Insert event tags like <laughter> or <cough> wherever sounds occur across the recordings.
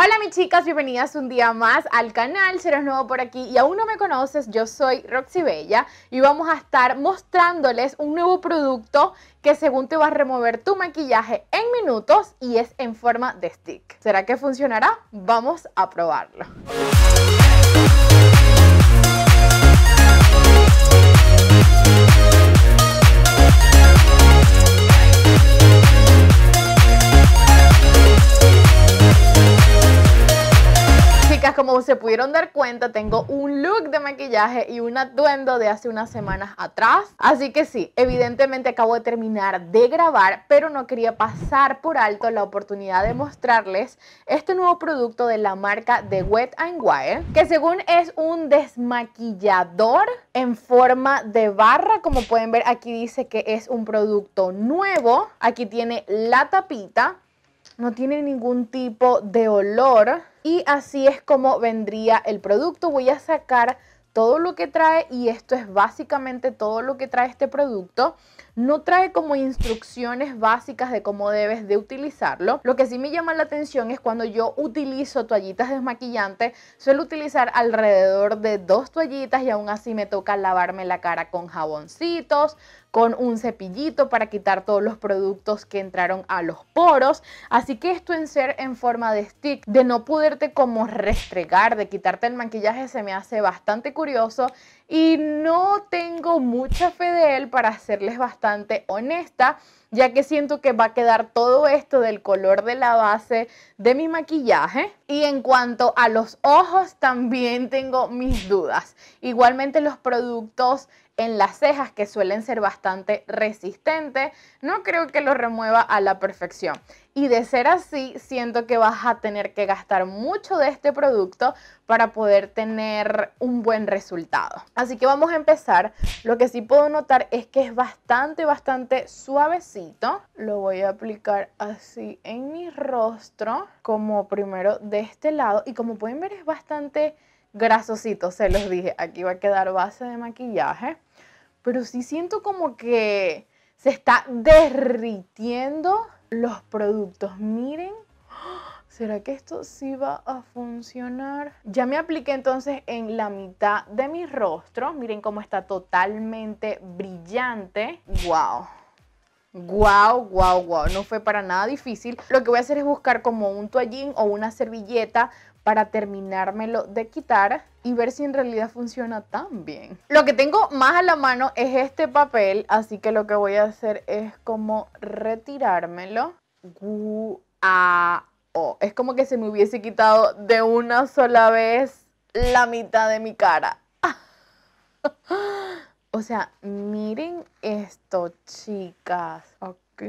Hola mis chicas, bienvenidas un día más al canal, si eres nuevo por aquí y aún no me conoces, yo soy Roxy Bella y vamos a estar mostrándoles un nuevo producto que según te va a remover tu maquillaje en minutos y es en forma de stick. ¿Será que funcionará? Vamos a probarlo. como se pudieron dar cuenta, tengo un look de maquillaje y un atuendo de hace unas semanas atrás. Así que sí, evidentemente acabo de terminar de grabar, pero no quería pasar por alto la oportunidad de mostrarles este nuevo producto de la marca de Wet and Wild, que según es un desmaquillador en forma de barra. Como pueden ver, aquí dice que es un producto nuevo. Aquí tiene la tapita no tiene ningún tipo de olor y así es como vendría el producto. Voy a sacar todo lo que trae y esto es básicamente todo lo que trae este producto no trae como instrucciones básicas de cómo debes de utilizarlo. Lo que sí me llama la atención es cuando yo utilizo toallitas desmaquillantes, suelo utilizar alrededor de dos toallitas y aún así me toca lavarme la cara con jaboncitos, con un cepillito para quitar todos los productos que entraron a los poros. Así que esto en ser en forma de stick, de no poderte como restregar, de quitarte el maquillaje, se me hace bastante curioso y no tengo mucha fe de él para hacerles bastante bastante honesta ya que siento que va a quedar todo esto del color de la base de mi maquillaje. Y en cuanto a los ojos, también tengo mis dudas. Igualmente los productos en las cejas que suelen ser bastante resistentes, no creo que los remueva a la perfección. Y de ser así, siento que vas a tener que gastar mucho de este producto para poder tener un buen resultado. Así que vamos a empezar. Lo que sí puedo notar es que es bastante, bastante suavecito lo voy a aplicar así en mi rostro, como primero de este lado. Y como pueden ver es bastante grasosito, se los dije. Aquí va a quedar base de maquillaje. Pero sí siento como que se está derritiendo los productos. Miren. <gasps> ¿Será que esto sí va a funcionar? Ya me apliqué entonces en la mitad de mi rostro. Miren cómo está totalmente brillante. ¡Wow! Guau, guau, guau no fue para nada difícil. Lo que voy a hacer es buscar como un toallín o una servilleta para terminármelo de quitar y ver si en realidad funciona tan bien. Lo que tengo más a la mano es este papel, así que lo que voy a hacer es como retirármelo. Guau, es como que se me hubiese quitado de una sola vez la mitad de mi cara. <laughs> O sea, miren esto, chicas. Ok.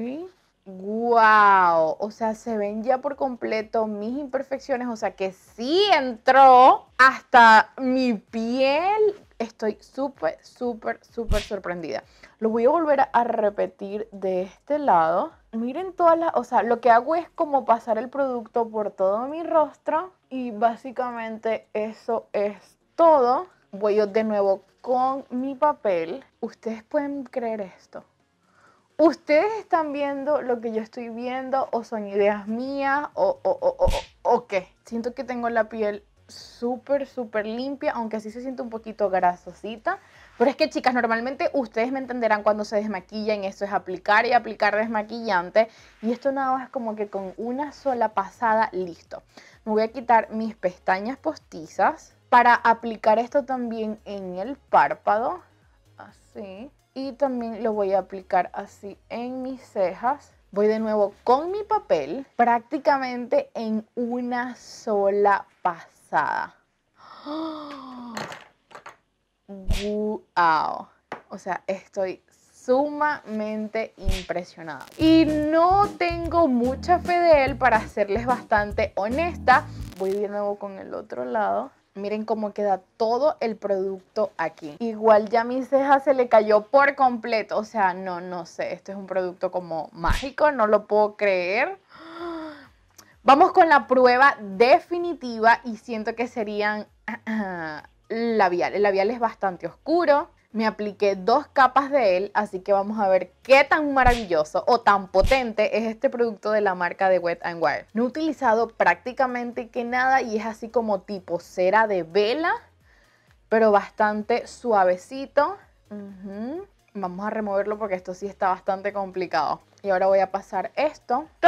¡Wow! O sea, se ven ya por completo mis imperfecciones. O sea, que sí entró hasta mi piel. Estoy súper, súper, súper sorprendida. Lo voy a volver a repetir de este lado. Miren todas las... O sea, lo que hago es como pasar el producto por todo mi rostro. Y básicamente eso es todo. Voy yo de nuevo con mi papel, ustedes pueden creer esto. Ustedes están viendo lo que yo estoy viendo o son ideas mías o, o, o, o, qué. Siento que tengo la piel súper, súper limpia, aunque así se siente un poquito grasosita. Pero es que chicas, normalmente ustedes me entenderán cuando se desmaquillan, eso es aplicar y aplicar desmaquillante. Y esto nada más como que con una sola pasada, listo. Me voy a quitar mis pestañas postizas para aplicar esto también en el párpado, así. Y también lo voy a aplicar así en mis cejas. Voy de nuevo con mi papel, prácticamente en una sola pasada. ¡Wow! O sea, estoy sumamente impresionada. Y no tengo mucha fe de él, para serles bastante honesta. Voy de nuevo con el otro lado. Miren cómo queda todo el producto aquí. Igual ya mi ceja se le cayó por completo. O sea, no, no sé. Esto es un producto como mágico, no lo puedo creer. Vamos con la prueba definitiva y siento que serían ah, ah, labial. El labial es bastante oscuro me apliqué dos capas de él, así que vamos a ver qué tan maravilloso o tan potente es este producto de la marca de Wet and Wild. No he utilizado prácticamente que nada y es así como tipo cera de vela, pero bastante suavecito. Vamos a removerlo porque esto sí está bastante complicado. Y ahora voy a pasar esto. <laughs>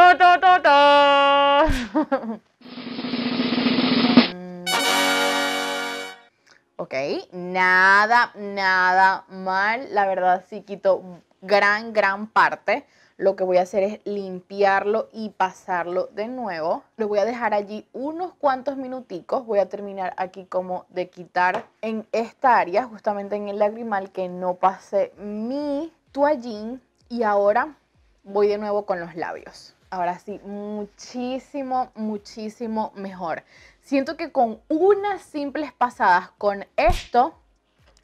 ¿ok? Nada, nada mal. La verdad sí quito gran, gran parte. Lo que voy a hacer es limpiarlo y pasarlo de nuevo. Lo voy a dejar allí unos cuantos minuticos. Voy a terminar aquí como de quitar en esta área, justamente en el lagrimal, que no pase mi toallín. Y ahora voy de nuevo con los labios ahora sí, muchísimo, muchísimo mejor. Siento que con unas simples pasadas con esto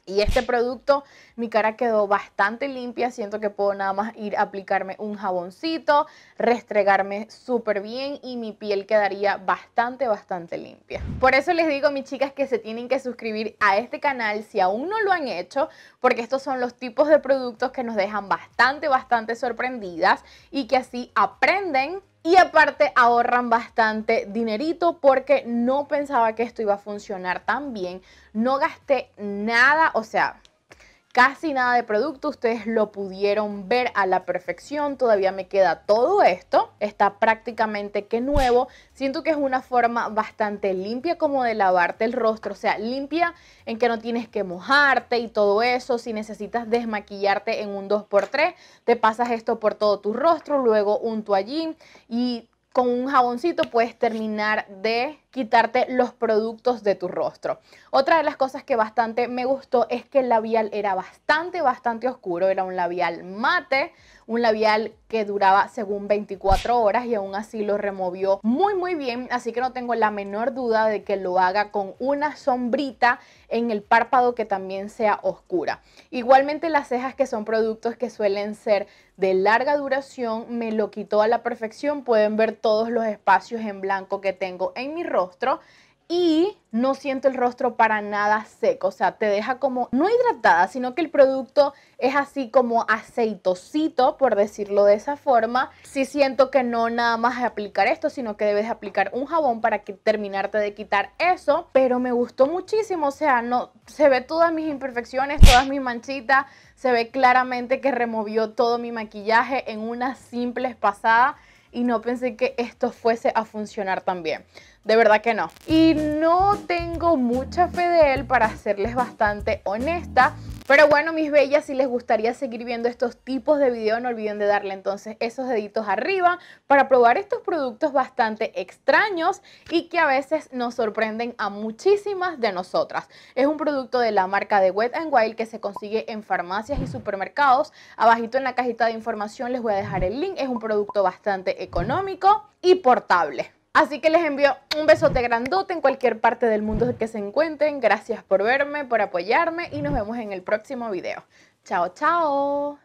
y este producto mi cara quedó bastante limpia, siento que puedo nada más ir a aplicarme un jaboncito, restregarme súper bien y mi piel quedaría bastante, bastante limpia. Por eso les digo, mis chicas, que se tienen que suscribir a este canal si aún no lo han hecho, porque estos son los tipos de productos que nos dejan bastante, bastante sorprendidas y que así aprenden y aparte ahorran bastante dinerito porque no pensaba que esto iba a funcionar tan bien. No gasté nada, o sea, casi nada de producto, ustedes lo pudieron ver a la perfección, todavía me queda todo esto, está prácticamente que nuevo, siento que es una forma bastante limpia como de lavarte el rostro, o sea, limpia en que no tienes que mojarte y todo eso, si necesitas desmaquillarte en un 2x3, te pasas esto por todo tu rostro, luego un toallín y con un jaboncito puedes terminar de quitarte los productos de tu rostro. Otra de las cosas que bastante me gustó es que el labial era bastante, bastante oscuro, era un labial mate, un labial que duraba según 24 horas y aún así lo removió muy muy bien, así que no tengo la menor duda de que lo haga con una sombrita en el párpado que también sea oscura. Igualmente las cejas que son productos que suelen ser de larga duración, me lo quitó a la perfección, pueden ver todos los espacios en blanco que tengo en mi rostro y no siento el rostro para nada seco, o sea, te deja como no hidratada, sino que el producto es así como aceitosito, por decirlo de esa forma. Sí siento que no nada más aplicar esto, sino que debes aplicar un jabón para que terminarte de quitar eso, pero me gustó muchísimo, o sea, no se ve todas mis imperfecciones, todas mis manchitas, se ve claramente que removió todo mi maquillaje en una simple pasada y no pensé que esto fuese a funcionar tan bien. De verdad que no. Y no tengo mucha fe de él, para serles bastante honesta. Pero bueno, mis bellas, si les gustaría seguir viendo estos tipos de videos, no olviden de darle entonces esos deditos arriba para probar estos productos bastante extraños y que a veces nos sorprenden a muchísimas de nosotras. Es un producto de la marca de Wet and Wild que se consigue en farmacias y supermercados. Abajito en la cajita de información les voy a dejar el link. Es un producto bastante económico y portable. Así que les envío un besote grandote en cualquier parte del mundo que se encuentren. Gracias por verme, por apoyarme y nos vemos en el próximo video. Chao, chao.